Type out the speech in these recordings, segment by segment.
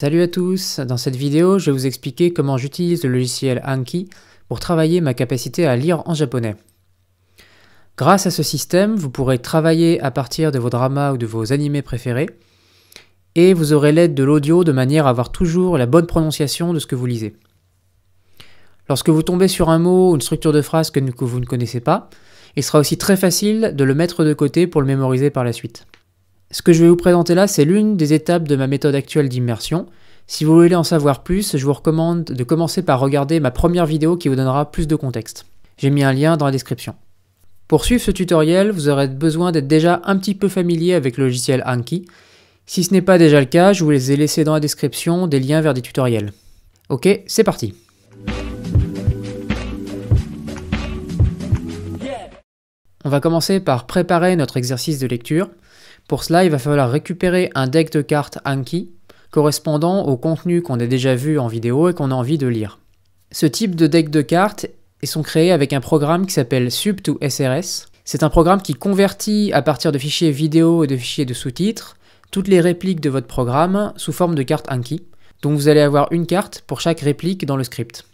Salut à tous, dans cette vidéo je vais vous expliquer comment j'utilise le logiciel Anki pour travailler ma capacité à lire en japonais. Grâce à ce système, vous pourrez travailler à partir de vos dramas ou de vos animés préférés, et vous aurez l'aide de l'audio de manière à avoir toujours la bonne prononciation de ce que vous lisez. Lorsque vous tombez sur un mot ou une structure de phrase que vous ne connaissez pas, il sera aussi très facile de le mettre de côté pour le mémoriser par la suite. Ce que je vais vous présenter là, c'est l'une des étapes de ma méthode actuelle d'immersion. Si vous voulez en savoir plus, je vous recommande de commencer par regarder ma première vidéo qui vous donnera plus de contexte. J'ai mis un lien dans la description. Pour suivre ce tutoriel, vous aurez besoin d'être déjà un petit peu familier avec le logiciel Anki. Si ce n'est pas déjà le cas, je vous les ai laissés dans la description des liens vers des tutoriels. Ok, c'est parti On va commencer par préparer notre exercice de lecture. Pour cela, il va falloir récupérer un deck de cartes Anki correspondant au contenu qu'on a déjà vu en vidéo et qu'on a envie de lire. Ce type de deck de cartes sont créés avec un programme qui s'appelle sub ou SRS. C'est un programme qui convertit à partir de fichiers vidéo et de fichiers de sous-titres toutes les répliques de votre programme sous forme de cartes Anki. Donc vous allez avoir une carte pour chaque réplique dans le script.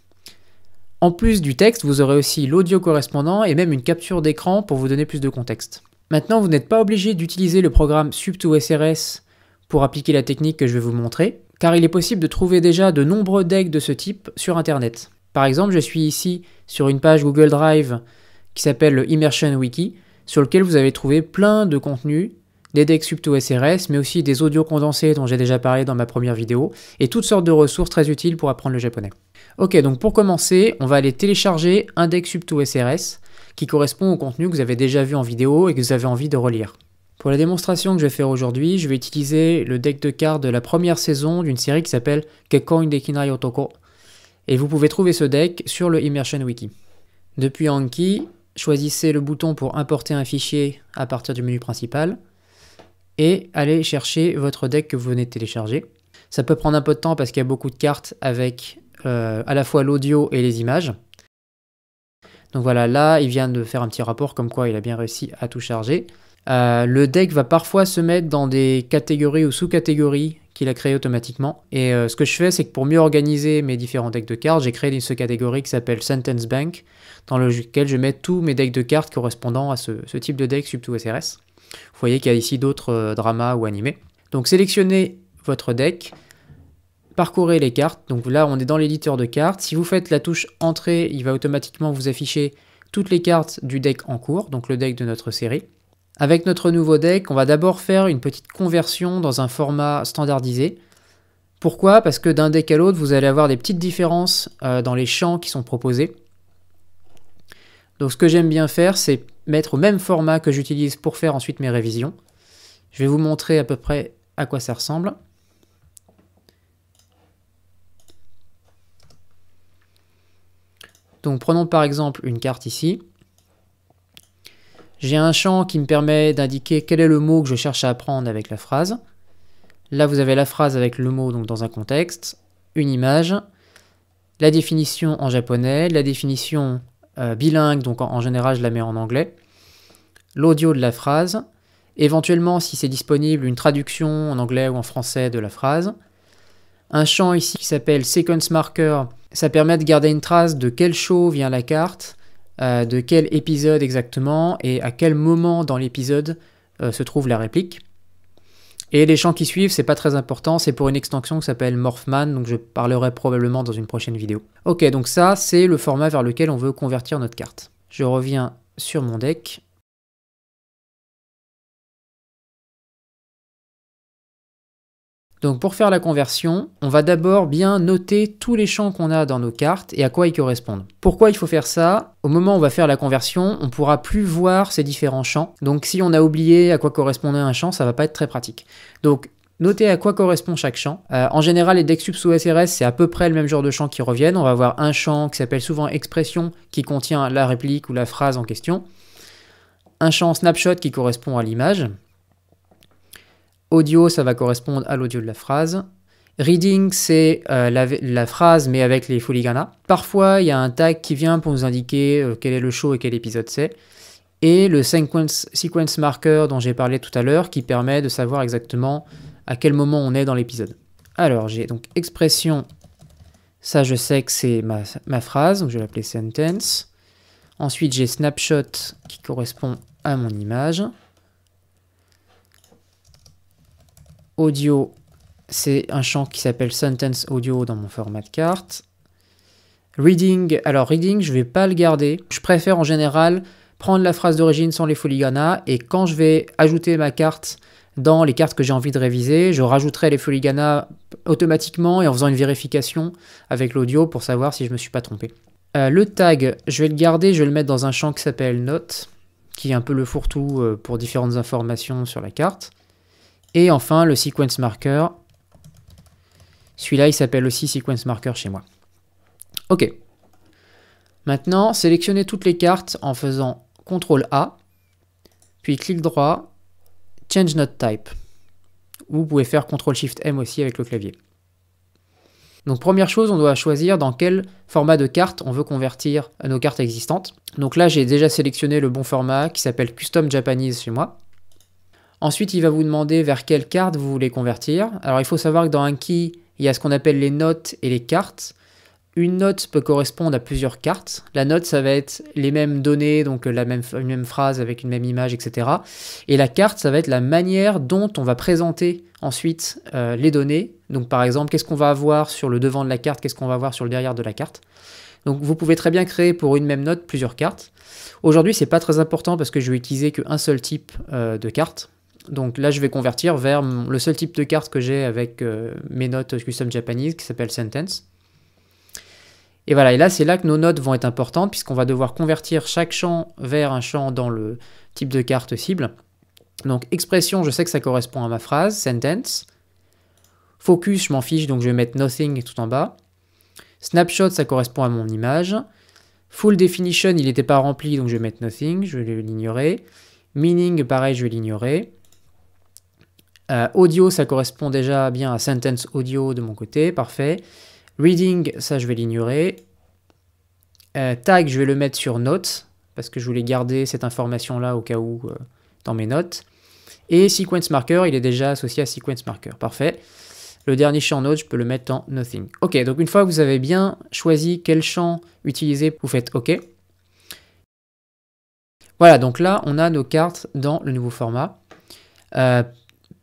En plus du texte, vous aurez aussi l'audio correspondant et même une capture d'écran pour vous donner plus de contexte. Maintenant, vous n'êtes pas obligé d'utiliser le programme Subto SRS pour appliquer la technique que je vais vous montrer, car il est possible de trouver déjà de nombreux decks de ce type sur Internet. Par exemple, je suis ici sur une page Google Drive qui s'appelle Immersion Wiki, sur lequel vous avez trouvé plein de contenus, des decks subto SRS, mais aussi des audios condensés dont j'ai déjà parlé dans ma première vidéo, et toutes sortes de ressources très utiles pour apprendre le japonais. Ok, donc pour commencer, on va aller télécharger un deck subto SRS qui correspond au contenu que vous avez déjà vu en vidéo et que vous avez envie de relire. Pour la démonstration que je vais faire aujourd'hui, je vais utiliser le deck de cartes de la première saison d'une série qui s'appelle Kekkon Dekinai Otoko, et vous pouvez trouver ce deck sur le Immersion Wiki. Depuis Anki, choisissez le bouton pour importer un fichier à partir du menu principal, et allez chercher votre deck que vous venez de télécharger. Ça peut prendre un peu de temps parce qu'il y a beaucoup de cartes avec euh, à la fois l'audio et les images. Donc voilà, là, il vient de faire un petit rapport comme quoi il a bien réussi à tout charger. Euh, le deck va parfois se mettre dans des catégories ou sous-catégories qu'il a créées automatiquement. Et euh, ce que je fais, c'est que pour mieux organiser mes différents decks de cartes, j'ai créé une sous-catégorie qui s'appelle Sentence Bank, dans lequel je mets tous mes decks de cartes correspondant à ce, type de deck surtout SRS. Vous voyez qu'il y a ici d'autres euh, dramas ou animés. Donc sélectionnez votre deck, parcourez les cartes. Donc là, on est dans l'éditeur de cartes. Si vous faites la touche Entrée, il va automatiquement vous afficher toutes les cartes du deck en cours, donc le deck de notre série. Avec notre nouveau deck, on va d'abord faire une petite conversion dans un format standardisé. Pourquoi Parce que d'un deck à l'autre, vous allez avoir des petites différences euh, dans les champs qui sont proposés. Donc ce que j'aime bien faire, c'est mettre au même format que j'utilise pour faire ensuite mes révisions. Je vais vous montrer à peu près à quoi ça ressemble. Donc prenons par exemple une carte ici. J'ai un champ qui me permet d'indiquer quel est le mot que je cherche à apprendre avec la phrase. Là, vous avez la phrase avec le mot donc dans un contexte, une image, la définition en japonais, la définition euh, bilingue, donc en, en, général je la mets en anglais, l'audio de la phrase, éventuellement si c'est disponible une traduction en anglais ou en français de la phrase, un champ ici qui s'appelle sequence marker ça permet de garder une trace de quel show vient la carte, euh, de quel épisode exactement et à quel moment dans l'épisode euh, se trouve la réplique. Et les champs qui suivent, c'est pas très important, c'est pour une extension qui s'appelle Morphman, donc je parlerai probablement dans une prochaine vidéo. Ok, donc ça, c'est le format vers lequel on veut convertir notre carte. Je reviens sur mon deck, Donc pour faire la conversion, on va d'abord bien noter tous les champs qu'on a dans nos cartes et à quoi ils correspondent. Pourquoi il faut faire ça Au moment où on va faire la conversion, on pourra plus voir ces différents champs. Donc si on a oublié à quoi correspondait un champ, ça va pas être très pratique. Donc Notez à quoi correspond chaque champ. Euh, en général, les subs ou SRS, c'est à peu près le même genre de champs qui reviennent. On va avoir un champ qui s'appelle souvent expression, qui contient la réplique ou la phrase en question. Un champ snapshot qui correspond à l'image. Audio, ça va correspondre à l'audio de la phrase. Reading, c'est euh, la, phrase, mais avec les foliganas. Parfois, il y a un tag qui vient pour nous indiquer euh, quel est le show et quel épisode c'est. Et le sequence, marker dont j'ai parlé tout à l'heure, qui permet de savoir exactement à quel moment on est dans l'épisode. Alors, j'ai donc expression, ça je sais que c'est ma, ma, phrase, donc je vais l'appeler sentence. Ensuite, j'ai snapshot qui correspond à mon image. Audio, c'est un champ qui s'appelle Sentence Audio dans mon format de carte. Reading, alors reading, je ne vais pas le garder. Je préfère en général prendre la phrase d'origine sans les foliganas et quand je vais ajouter ma carte dans les cartes que j'ai envie de réviser, je rajouterai les foliganas automatiquement et en faisant une vérification avec l'audio pour savoir si je ne me suis pas trompé. Euh, le tag, je vais le garder, je vais le mettre dans un champ qui s'appelle note, qui est un peu le fourre-tout euh, pour différentes informations sur la carte. Et enfin, le sequence marker. Celui-là, il s'appelle aussi sequence marker chez moi. OK. Maintenant, sélectionnez toutes les cartes en faisant CTRL A, puis clic droit, Change Note Type. Ou vous pouvez faire CTRL Shift M aussi avec le clavier. Donc première chose, on doit choisir dans quel format de carte on veut convertir nos cartes existantes. Donc là, j'ai déjà sélectionné le bon format qui s'appelle Custom Japanese chez moi. Ensuite, il va vous demander vers quelle carte vous voulez convertir. Alors, il faut savoir que dans un key, il y a ce qu'on appelle les notes et les cartes. Une note peut correspondre à plusieurs cartes. La note, ça va être les mêmes données, donc euh, la même, une même phrase avec une même image, etc. Et la carte, ça va être la manière dont on va présenter ensuite euh, les données. Donc par exemple, qu'est-ce qu'on va avoir sur le devant de la carte, qu'est-ce qu'on va avoir sur le derrière de la carte. Donc vous pouvez très bien créer pour une même note plusieurs cartes. Aujourd'hui, ce n'est pas très important parce que je vais utiliser qu'un seul type euh, de carte. Donc là, je vais convertir vers le seul type de carte que j'ai avec euh, mes notes custom Japanese qui s'appelle sentence. Et voilà, et là, c'est là que nos notes vont être importantes puisqu'on va devoir convertir chaque champ vers un champ dans le type de carte cible. Donc expression, je sais que ça correspond à ma phrase, sentence. Focus, je m'en fiche, donc je vais mettre nothing tout en bas. Snapshot, ça correspond à mon image. Full definition, il n'était pas rempli, donc je vais mettre nothing, je vais l'ignorer. Meaning, pareil, je vais l'ignorer. Euh, audio, ça correspond déjà bien à sentence audio de mon côté, parfait. Reading, ça je vais l'ignorer. Euh, tag, je vais le mettre sur notes, parce que je voulais garder cette information-là au cas où euh, dans mes notes. Et sequence marker, il est déjà associé à sequence marker, parfait. Le dernier champ note, je peux le mettre en nothing. Ok, donc une fois que vous avez bien choisi quel champ utiliser, vous faites OK. Voilà, donc là, on a nos cartes dans le nouveau format.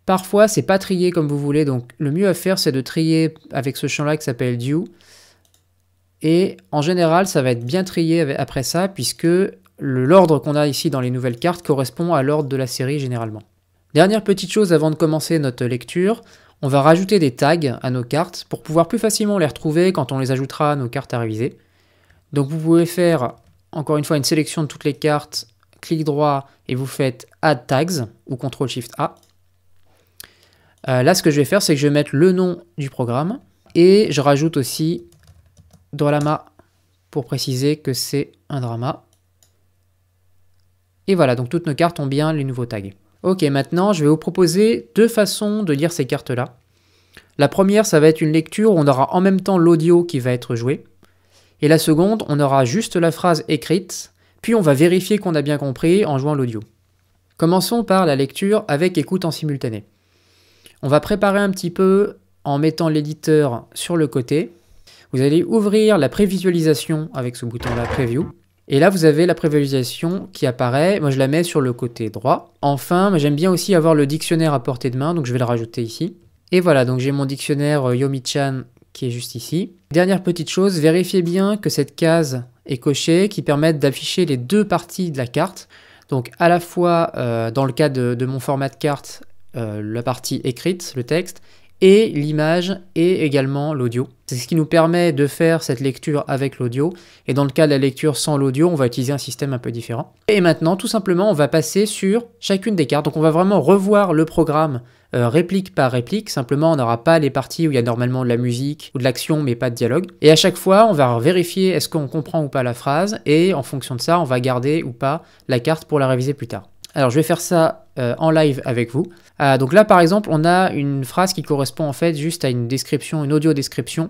Parfois, c'est pas trié comme vous voulez, donc le mieux à faire, c'est de trier avec ce champ-là qui s'appelle due. Et en général, ça va être bien trié après ça, puisque l'ordre qu'on a ici dans les nouvelles cartes correspond à l'ordre de la série généralement. Dernière petite chose avant de commencer notre lecture, on va rajouter des tags à nos cartes pour pouvoir plus facilement les retrouver quand on les ajoutera à nos cartes à réviser. Donc vous pouvez faire, encore une fois, une sélection de toutes les cartes, clic droit et vous faites Add Tags ou CTRL-SHIFT-A. Euh, là, ce que je vais faire, c'est que je vais mettre le nom du programme et je rajoute aussi drama pour préciser que c'est un drama. Et voilà, donc toutes nos cartes ont bien les nouveaux tags. Ok, maintenant, je vais vous proposer deux façons de lire ces cartes-là. La première, ça va être une lecture où on aura en même temps l'audio qui va être joué. Et la seconde, on aura juste la phrase écrite, puis on va vérifier qu'on a bien compris en jouant l'audio. Commençons par la lecture avec écoute en simultané. On va préparer un petit peu en mettant l'éditeur sur le côté. Vous allez ouvrir la prévisualisation avec ce bouton-là, Preview. Et là, vous avez la prévisualisation qui apparaît. Moi, je la mets sur le côté droit. Enfin, j'aime bien aussi avoir le dictionnaire à portée de main, donc je vais le rajouter ici. Et voilà, donc j'ai mon dictionnaire euh, Yomi-chan qui est juste ici. Dernière petite chose, vérifiez bien que cette case est cochée qui permet d'afficher les deux parties de la carte. Donc à la fois euh, dans le cas de, de, mon format de carte euh, la partie écrite, le texte, et l'image et également l'audio. C'est ce qui nous permet de faire cette lecture avec l'audio. Et dans le cas de la lecture sans l'audio, on va utiliser un système un peu différent. Et maintenant, tout simplement, on va passer sur chacune des cartes. Donc on va vraiment revoir le programme euh, réplique par réplique. Simplement, on n'aura pas les parties où il y a normalement de la musique ou de l'action, mais pas de dialogue. Et à chaque fois, on va vérifier est-ce qu'on comprend ou pas la phrase. Et en fonction de ça, on va garder ou pas la carte pour la réviser plus tard. Alors je vais faire ça euh, en live avec vous. Euh, donc là, par exemple, on a une phrase qui correspond en fait juste à une description, une audio description.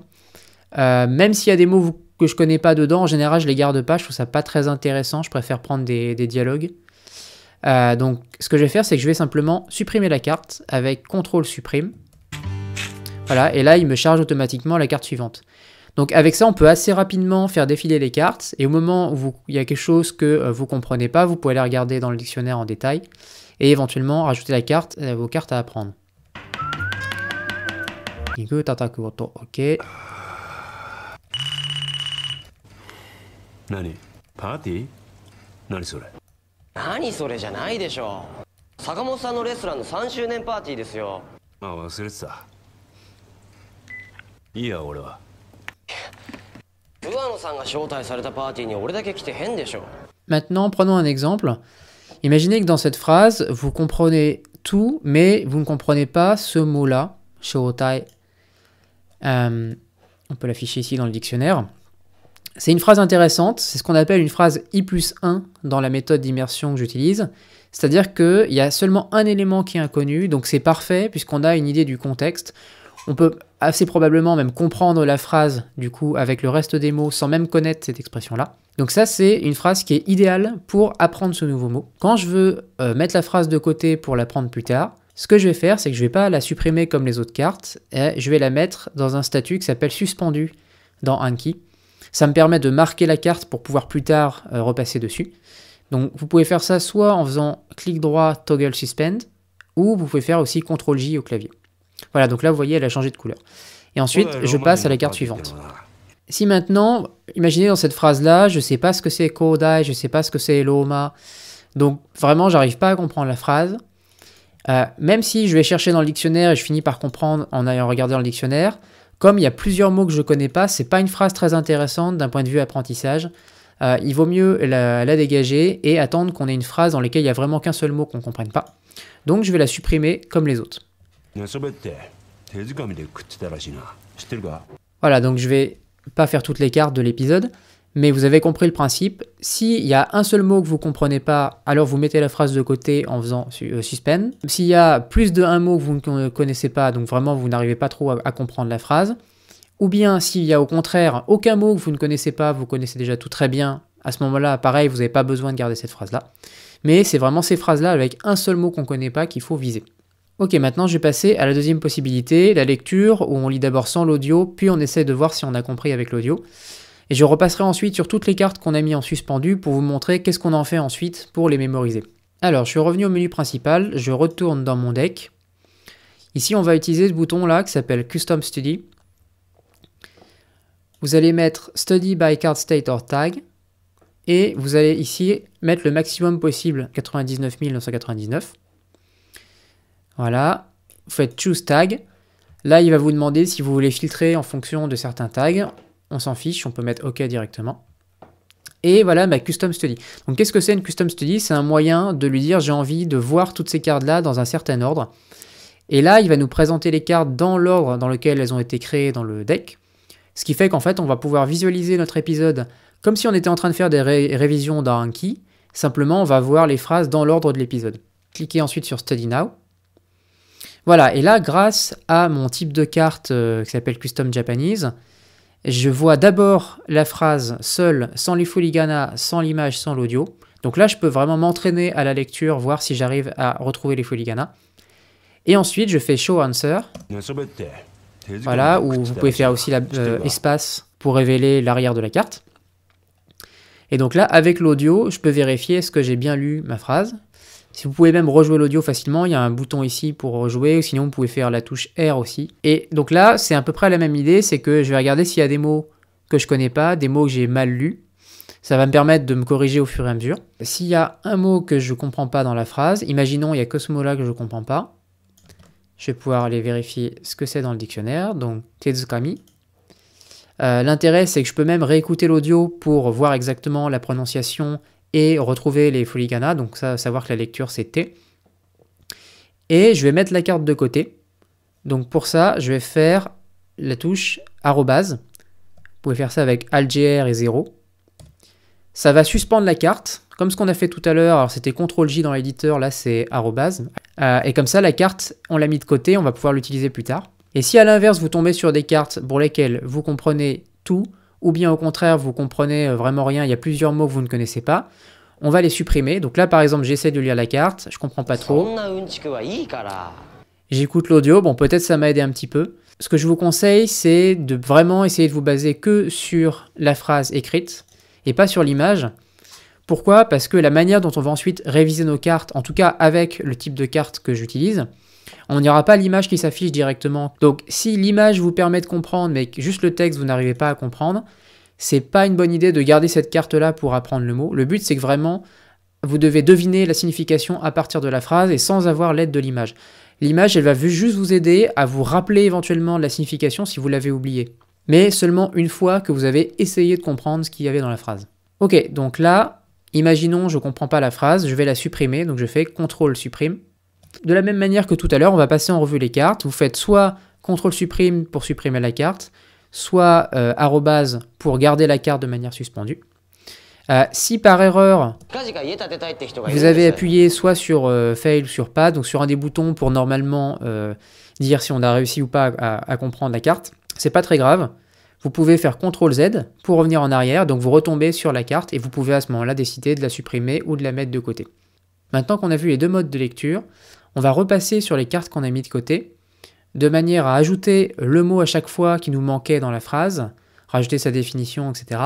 Euh, même s'il y a des mots que je connais pas dedans, en général, je les garde pas. Je trouve ça pas très intéressant. Je préfère prendre des, dialogues. donc, ce que je vais faire, c'est que je vais simplement supprimer la carte avec CTRL supprime. Voilà, et là, il me charge automatiquement la carte suivante. Donc avec ça, on peut assez rapidement faire défiler les cartes, et au moment où il y a quelque chose que vous ne comprenez pas, vous pouvez aller regarder dans le dictionnaire en détail et éventuellement rajouter la carte, euh, vos cartes à apprendre. ok. prenons un exemple. Imaginez que dans cette phrase, vous comprenez tout, mais vous ne comprenez pas ce mot-là, Shotai. Euh, on peut l'afficher ici dans le dictionnaire. C'est une phrase intéressante, c'est ce qu'on appelle une phrase I plus 1 dans la méthode d'immersion que j'utilise. C'est-à-dire qu'il y a seulement un élément qui est inconnu, donc c'est parfait puisqu'on a une idée du contexte. On peut assez probablement même comprendre la phrase du coup avec le reste des mots sans même connaître cette expression-là. Donc ça c'est une phrase qui est idéale pour apprendre ce nouveau mot. Quand je veux euh, mettre la phrase de côté pour l'apprendre plus tard, ce que je vais faire c'est que je vais pas la supprimer comme les autres cartes, je vais la mettre dans un statut qui s'appelle suspendu dans Anki. Ça me permet de marquer la carte pour pouvoir plus tard euh, repasser dessus. Donc vous pouvez faire ça soit en faisant clic droit toggle suspend, ou vous pouvez faire aussi CTRL J au clavier. Voilà, donc là, vous voyez, elle a changé de couleur. Et ensuite, oh je passe à la carte suivante. Si maintenant, imaginez dans cette phrase-là, je ne sais pas ce que c'est Kodai, je ne sais pas ce que c'est Loma. Donc vraiment, j'arrive pas à comprendre la phrase. Euh, même si je vais chercher dans le dictionnaire et je finis par comprendre en ayant regardé dans le dictionnaire, comme il y a plusieurs mots que je ne connais pas, c'est pas une phrase très intéressante d'un point de vue apprentissage. Euh, il vaut mieux la, la dégager et attendre qu'on ait une phrase dans laquelle il n'y a vraiment qu'un seul mot qu'on ne comprenne pas. Donc je vais la supprimer comme les autres. Voilà, donc je vais pas faire toutes les cartes de l'épisode, mais vous avez compris le principe. S'il y a un seul mot que vous comprenez pas, alors vous mettez la phrase de côté en faisant euh, suspense. S'il y a plus de un mot que vous ne connaissez pas, donc vraiment vous n'arrivez pas trop à, comprendre la phrase, ou bien s'il y a au contraire aucun mot que vous ne connaissez pas, vous connaissez déjà tout très bien, à ce moment-là, pareil, vous n'avez pas besoin de garder cette phrase-là. Mais c'est vraiment ces phrases-là avec un seul mot qu'on ne connaît pas qu'il faut viser. Ok, maintenant je vais passer à la deuxième possibilité, la lecture, où on lit d'abord sans l'audio, puis on essaie de voir si on a compris avec l'audio. Et je repasserai ensuite sur toutes les cartes qu'on a mis en suspendu pour vous montrer qu'est-ce qu'on en fait ensuite pour les mémoriser. Alors, je suis revenu au menu principal, je retourne dans mon deck. Ici, on va utiliser ce bouton-là qui s'appelle Custom Study. Vous allez mettre Study by Card State or Tag, et vous allez ici mettre le maximum possible, 99 999. Voilà, vous faites choose tag. Là, il va vous demander si vous voulez filtrer en fonction de certains tags. On s'en fiche, on peut mettre OK directement. Et voilà ma custom study. Donc qu'est-ce que c'est une custom study C'est un moyen de lui dire j'ai envie de voir toutes ces cartes-là dans un certain ordre. Et là, il va nous présenter les cartes dans l'ordre dans lequel elles ont été créées dans le deck. Ce qui fait qu'en fait, on va pouvoir visualiser notre épisode comme si on était en train de faire des révisions d'un key. Simplement, on va voir les phrases dans l'ordre de l'épisode. Cliquez ensuite sur Study Now. Voilà, et là, grâce à mon type de carte euh, qui s'appelle Custom Japanese, je vois d'abord la phrase seule, sans les fuligana, sans l'image, sans l'audio. Donc là, je peux vraiment m'entraîner à la lecture, voir si j'arrive à retrouver les fuligana. Et ensuite, je fais Show Answer. Voilà, où vous pouvez faire aussi l'espace euh, pour révéler l'arrière de la carte. Et donc là, avec l'audio, je peux vérifier est-ce que j'ai bien lu ma phrase. Si vous pouvez même rejouer l'audio facilement, il y a un bouton ici pour rejouer, sinon vous pouvez faire la touche R aussi. Et donc là, c'est à peu près la même idée, c'est que je vais regarder s'il y a des mots que je connais pas, des mots que j'ai mal lus. Ça va me permettre de me corriger au fur et à mesure. S'il y a un mot que je ne comprends pas dans la phrase, imaginons il y a que ce mot-là que je ne comprends pas, je vais pouvoir aller vérifier ce que c'est dans le dictionnaire, donc Tezukami. Euh, l'intérêt, c'est que je peux même réécouter l'audio pour voir exactement la prononciation et retrouver les Foligana, donc ça, savoir que la lecture c'est T. Et je vais mettre la carte de côté. Donc pour ça, je vais faire la touche arrobase. Vous pouvez faire ça avec R et 0. Ça va suspendre la carte, comme ce qu'on a fait tout à l'heure. Alors c'était CTRL-J dans l'éditeur, là c'est arrobase. Euh, et comme ça, la carte, on l'a mis de côté, on va pouvoir l'utiliser plus tard. Et si à l'inverse, vous tombez sur des cartes pour lesquelles vous comprenez tout, ou bien au contraire, vous comprenez euh, vraiment rien, il y a plusieurs mots que vous ne connaissez pas, on va les supprimer. Donc là, par exemple, j'essaie de lire la carte, je comprends pas trop. J'écoute l'audio, bon, peut-être ça m'a aidé un petit peu. Ce que je vous conseille, c'est de vraiment essayer de vous baser que sur la phrase écrite et pas sur l'image. Pourquoi Parce que la manière dont on va ensuite réviser nos cartes, en tout cas avec le type de carte que j'utilise, on n'ira pas l'image qui s'affiche directement. Donc si l'image vous permet de comprendre, mais juste le texte vous n'arrivez pas à comprendre, c'est pas une bonne idée de garder cette carte-là pour apprendre le mot. Le but, c'est que vraiment, vous devez deviner la signification à partir de la phrase et sans avoir l'aide de l'image. L'image, elle va juste vous aider à vous rappeler éventuellement la signification si vous l'avez oubliée. Mais seulement une fois que vous avez essayé de comprendre ce qu'il y avait dans la phrase. Ok, donc là, imaginons, je ne comprends pas la phrase, je vais la supprimer, donc je fais CTRL supprime. De la même manière que tout à l'heure, on va passer en revue les cartes. Vous faites soit CTRL supprime pour supprimer la carte, soit euh, arrobase pour garder la carte de manière suspendue. Euh, si par erreur, vous avez appuyé soit sur euh, fail fail, sur pas, donc sur un des boutons pour normalement dire si on a réussi ou pas à, à comprendre la carte, c'est pas très grave. Vous pouvez faire CTRL Z pour revenir en arrière, donc vous retombez sur la carte et vous pouvez à ce moment-là décider de la supprimer ou de la mettre de côté. Maintenant qu'on a vu les deux modes de lecture, on va repasser sur les cartes qu'on a mis de côté, de manière à ajouter le mot à chaque fois qui nous manquait dans la phrase, rajouter sa définition, etc.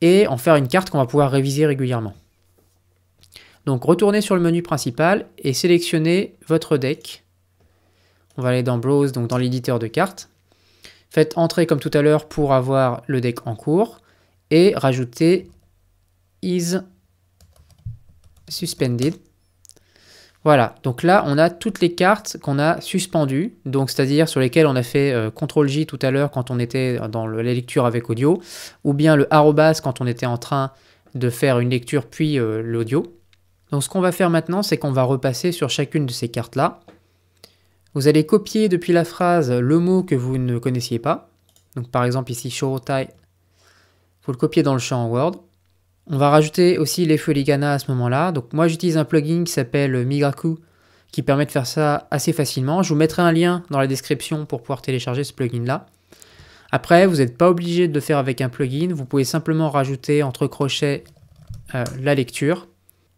Et en faire une carte qu'on va pouvoir réviser régulièrement. Donc retournez sur le menu principal et sélectionnez votre deck. On va aller dans Browse, donc dans l'éditeur de cartes. Faites entrer comme tout à l'heure pour avoir le deck en cours et rajoutez is suspended voilà, donc là on a toutes les cartes qu'on a suspendues, donc c'est-à-dire sur lesquelles on a fait euh, CTRL-J tout à l'heure quand on était dans la lecture avec audio, ou bien le arrobas quand on était en train de faire une lecture puis euh, l'audio. Donc ce qu'on va faire maintenant, c'est qu'on va repasser sur chacune de ces cartes-là. Vous allez copier depuis la phrase le mot que vous ne connaissiez pas. Donc par exemple ici Shorotai, vous le copiez dans le champ Word. On va rajouter aussi les feux Ligana à ce moment-là. Donc moi j'utilise un plugin qui s'appelle Migraku qui permet de faire ça assez facilement. Je vous mettrai un lien dans la description pour pouvoir télécharger ce plugin-là. Après, vous n'êtes pas obligé de le faire avec un plugin. Vous pouvez simplement rajouter entre crochets euh, la lecture.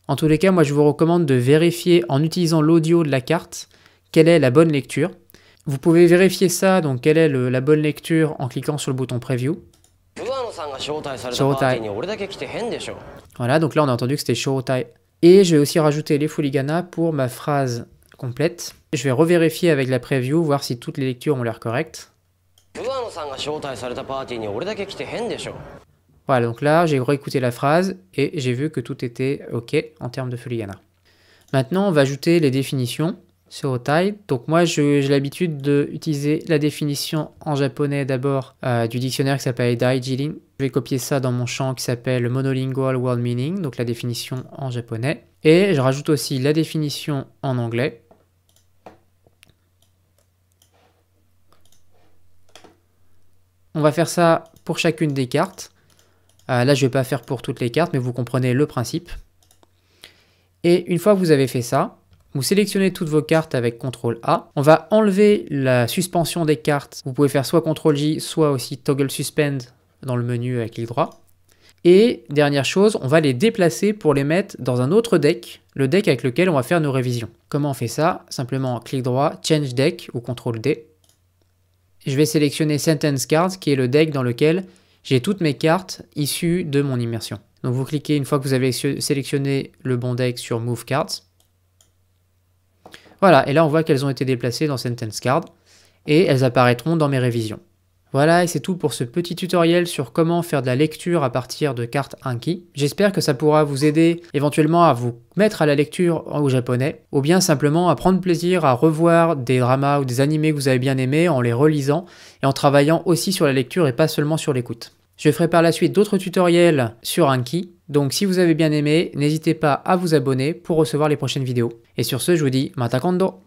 En tous les cas, moi je vous recommande de vérifier en utilisant l'audio de la carte quelle est la bonne lecture. Vous pouvez vérifier ça, donc quelle est la bonne lecture en cliquant sur le bouton Preview. Voilà, donc là on a entendu que c'était Shotai. Et je vais aussi rajouter les Fuligana pour ma phrase complète. Je vais revérifier avec la preview, voir si toutes les lectures ont l'air correctes. Voilà, donc là j'ai réécouté la phrase et j'ai vu que tout était OK en termes de Fuligana. Maintenant on va ajouter les définitions sur Otai. Donc moi, j'ai l'habitude d'utiliser la définition en japonais d'abord euh, du dictionnaire qui s'appelle Daijilin. Je vais copier ça dans mon champ qui s'appelle Monolingual World Meaning, donc la définition en japonais. Et je rajoute aussi la définition en anglais. On va faire ça pour chacune des cartes. Euh, là, je ne vais pas faire pour toutes les cartes, mais vous comprenez le principe. Et une fois que vous avez fait ça, vous sélectionnez toutes vos cartes avec CTRL A. On va enlever la suspension des cartes. Vous pouvez faire soit CTRL J, soit aussi Toggle Suspend dans le menu avec clic droit. Et dernière chose, on va les déplacer pour les mettre dans un autre deck, le deck avec lequel on va faire nos révisions. Comment on fait ça Simplement clic droit, Change Deck ou CTRL D. Je vais sélectionner Sentence Cards qui est le deck dans lequel j'ai toutes mes cartes issues de mon immersion. Donc vous cliquez une fois que vous avez sélectionné le bon deck sur Move Cards. Voilà, et là on voit qu'elles ont été déplacées dans Sentence Card, et elles apparaîtront dans mes révisions. Voilà, et c'est tout pour ce petit tutoriel sur comment faire de la lecture à partir de cartes Anki. J'espère que ça pourra vous aider éventuellement à vous mettre à la lecture au japonais, ou bien simplement à prendre plaisir à revoir des dramas ou des animés que vous avez bien aimés en les relisant et en travaillant aussi sur la lecture et pas seulement sur l'écoute. Je ferai par la suite d'autres tutoriels sur Anki, donc si vous avez bien aimé, n'hésitez pas à vous abonner pour recevoir les prochaines vidéos. Et sur ce, je vous dis Matakando